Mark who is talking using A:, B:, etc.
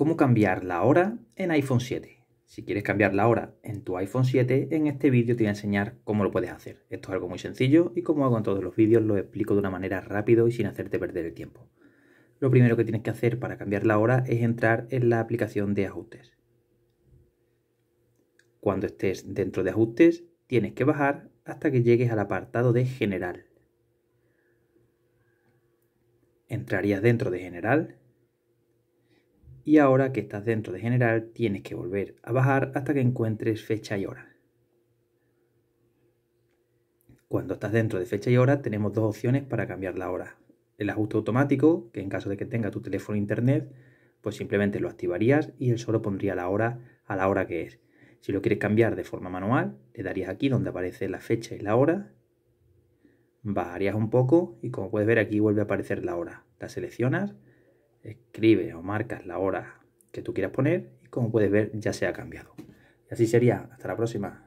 A: cómo cambiar la hora en iPhone 7. Si quieres cambiar la hora en tu iPhone 7, en este vídeo te voy a enseñar cómo lo puedes hacer. Esto es algo muy sencillo y como hago en todos los vídeos lo explico de una manera rápido y sin hacerte perder el tiempo. Lo primero que tienes que hacer para cambiar la hora es entrar en la aplicación de ajustes. Cuando estés dentro de ajustes, tienes que bajar hasta que llegues al apartado de general. Entrarías dentro de general y ahora que estás dentro de general tienes que volver a bajar hasta que encuentres fecha y hora. Cuando estás dentro de fecha y hora tenemos dos opciones para cambiar la hora. El ajuste automático, que en caso de que tenga tu teléfono e internet, pues simplemente lo activarías y él solo pondría la hora a la hora que es. Si lo quieres cambiar de forma manual, le darías aquí donde aparece la fecha y la hora, bajarías un poco y como puedes ver aquí vuelve a aparecer la hora. La seleccionas escribe o marcas la hora que tú quieras poner y como puedes ver ya se ha cambiado. Y así sería. Hasta la próxima.